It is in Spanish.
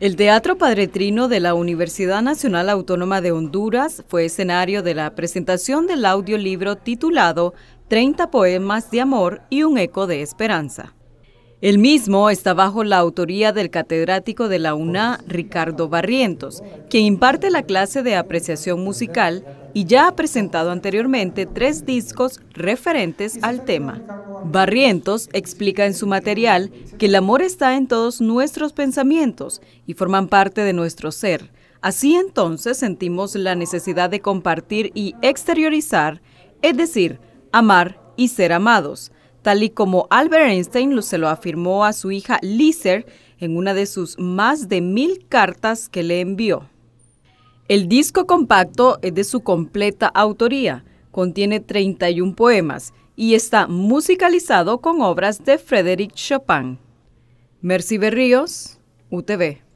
El Teatro Padre Trino de la Universidad Nacional Autónoma de Honduras fue escenario de la presentación del audiolibro titulado 30 poemas de amor y un eco de esperanza. El mismo está bajo la autoría del catedrático de la UNA, Ricardo Barrientos, quien imparte la clase de apreciación musical y ya ha presentado anteriormente tres discos referentes al tema. Barrientos explica en su material que el amor está en todos nuestros pensamientos y forman parte de nuestro ser. Así entonces sentimos la necesidad de compartir y exteriorizar, es decir, amar y ser amados, tal y como Albert Einstein se lo afirmó a su hija Lizer en una de sus más de mil cartas que le envió. El disco compacto es de su completa autoría, contiene 31 poemas y está musicalizado con obras de Frédéric Chopin. Merci Berríos, UTV.